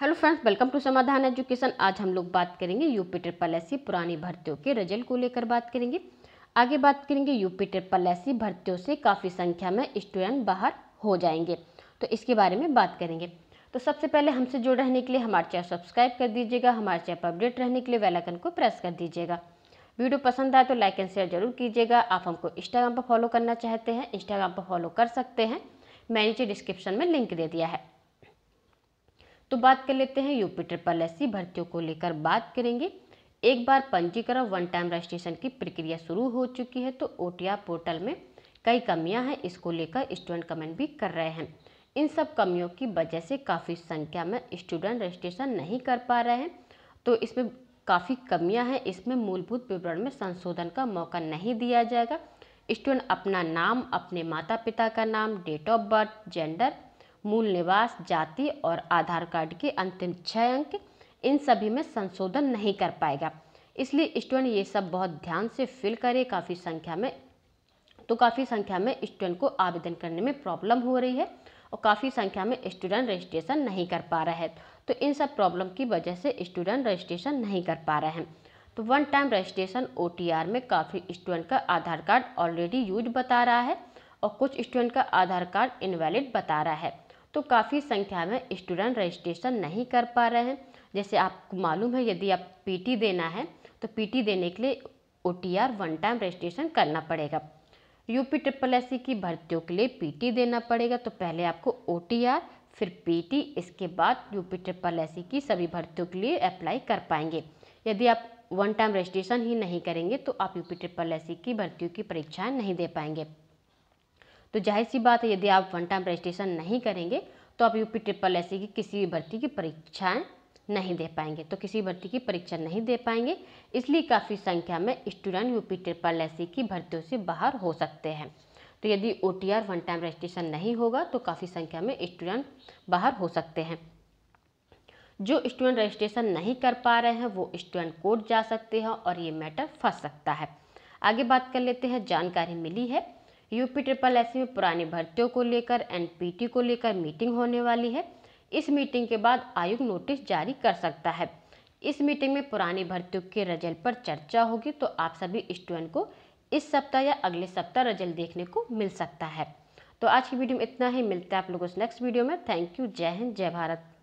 hello friends welcome to Samadhan education आज हम लोग बात करेंगे यूपी ट्रिपल एस पुरानी भर्तियों के रिजल्ट को लेकर बात करेंगे आगे बात करेंगे यूपी ट्रिपल एस भर्तियों से काफ़ी संख्या में स्टूडेंट बाहर हो जाएंगे तो इसके बारे में बात करेंगे तो सबसे पहले हमसे जुड़ रहने के लिए हमारे चैनल सब्सक्राइब कर दीजिएगा हमारे चैनल पर अपडेट रहने के लिए वेलाइकन को प्रेस कर दीजिएगा वीडियो पसंद आए तो लाइक एंड शेयर जरूर कीजिएगा आप हमको इंस्टाग्राम पर फॉलो करना चाहते हैं इंस्टाग्राम पर फॉलो कर सकते हैं मैंने नीचे डिस्क्रिप्शन में लिंक दे दिया है तो बात कर लेते हैं यूपी ट्रिपल एस भर्तियों को लेकर बात करेंगे एक बार पंजीकरण वन टाइम रजिस्ट्रेशन की प्रक्रिया शुरू हो चुकी है तो ओ पोर्टल में कई कमियां हैं इसको लेकर स्टूडेंट कमेंट भी कर रहे हैं इन सब कमियों की वजह से काफ़ी संख्या में स्टूडेंट रजिस्ट्रेशन नहीं कर पा रहे हैं तो इसमें काफ़ी कमियां हैं इसमें मूलभूत विवरण में संशोधन का मौका नहीं दिया जाएगा स्टूडेंट अपना नाम अपने माता पिता का नाम डेट ऑफ बर्थ जेंडर मूल निवास जाति और आधार कार्ड के अंतिम छः अंक इन सभी में संशोधन नहीं कर पाएगा इसलिए स्टूडेंट ये सब बहुत ध्यान से फिल करे काफ़ी संख्या में तो काफ़ी संख्या में स्टूडेंट को आवेदन करने में प्रॉब्लम हो रही है और काफ़ी संख्या में स्टूडेंट रजिस्ट्रेशन नहीं कर पा रहे हैं तो इन सब प्रॉब्लम की वजह से स्टूडेंट रजिस्ट्रेशन नहीं कर पा रहे हैं तो वन टाइम रजिस्ट्रेशन ओ में काफ़ी स्टूडेंट का आधार कार्ड ऑलरेडी यूज बता रहा है और कुछ स्टूडेंट का आधार कार्ड इनवैलिड बता रहा है तो काफ़ी संख्या में स्टूडेंट रजिस्ट्रेशन नहीं कर पा रहे हैं जैसे आपको मालूम है यदि आप पीटी देना है तो पीटी देने के लिए ओ वन टाइम रजिस्ट्रेशन करना पड़ेगा यूपी ट्रिपल एस की भर्तियों के लिए पीटी देना पड़ेगा तो पहले आपको ओ फिर पीटी इसके बाद यूपी ट्रिपल एस की सभी भर्तियों के लिए अप्लाई कर पाएंगे यदि आप वन टाइम रजिस्ट्रेशन ही नहीं करेंगे तो आप पी ट्रिपल एस की भर्तियों की परीक्षाएँ नहीं दे पाएंगे तो जाहिर सी बात है यदि आप वन टाइम रजिस्ट्रेशन नहीं करेंगे तो आप यूपी ट्रिपल एस की किसी भी भर्ती की परीक्षाएं नहीं दे पाएंगे तो किसी भर्ती की परीक्षा नहीं दे पाएंगे इसलिए काफ़ी संख्या में स्टूडेंट यूपी ट्रिपल एस की भर्तियों से बाहर हो सकते हैं तो यदि O T R one time registration नहीं होगा तो काफ़ी संख्या में स्टूडेंट बाहर हो सकते हैं जो स्टूडेंट रजिस्ट्रेशन नहीं कर पा रहे हैं वो स्टूडेंट कोर्ट जा सकते हैं और ये मैटर फंस सकता है आगे बात कर लेते हैं जानकारी मिली है यूपी ट्रिपल एस में पुरानी भर्तियों को लेकर एनपीटी को लेकर मीटिंग होने वाली है इस मीटिंग के बाद आयोग नोटिस जारी कर सकता है इस मीटिंग में पुरानी भर्तियों के रिजल्ट पर चर्चा होगी तो आप सभी स्टूडेंट को इस सप्ताह या अगले सप्ताह रिजल्ट देखने को मिल सकता है तो आज की वीडियो में इतना ही मिलता है आप लोगों से नेक्स्ट वीडियो में थैंक यू जय हिंद जय भारत